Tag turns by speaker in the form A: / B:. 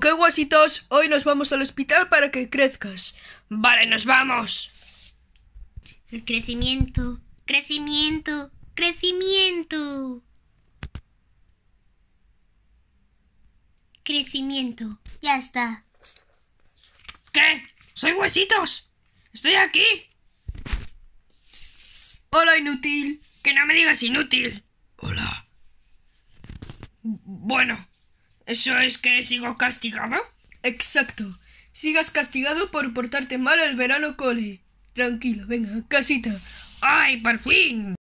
A: qué huesitos! hoy nos vamos al hospital para que crezcas. Vale, nos
B: vamos. El crecimiento, crecimiento, crecimiento. Crecimiento, ya está.
C: ¿Qué? ¡Soy huesitos! ¡Estoy aquí! Hola, inútil. Que no me digas inútil. Hola. Bueno, ¿Eso es
D: que sigo castigado? Exacto. Sigas castigado por portarte mal al verano cole. Tranquilo, venga, casita. ¡Ay, por fin!